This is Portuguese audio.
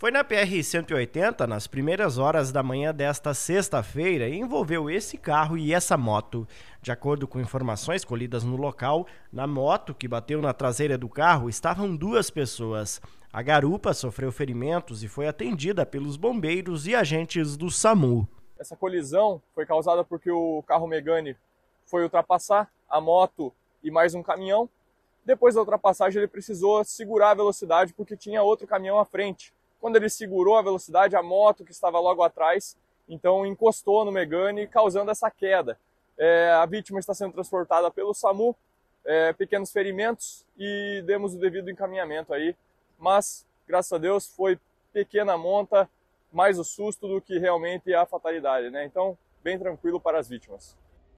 Foi na PR-180, nas primeiras horas da manhã desta sexta-feira, e envolveu esse carro e essa moto. De acordo com informações colhidas no local, na moto que bateu na traseira do carro estavam duas pessoas. A garupa sofreu ferimentos e foi atendida pelos bombeiros e agentes do SAMU. Essa colisão foi causada porque o carro Megane foi ultrapassar a moto e mais um caminhão. Depois da ultrapassagem, ele precisou segurar a velocidade porque tinha outro caminhão à frente. Quando ele segurou a velocidade, a moto que estava logo atrás, então encostou no Megane, causando essa queda. É, a vítima está sendo transportada pelo SAMU, é, pequenos ferimentos e demos o devido encaminhamento aí. Mas, graças a Deus, foi pequena monta, mais o susto do que realmente a fatalidade, né? Então, bem tranquilo para as vítimas.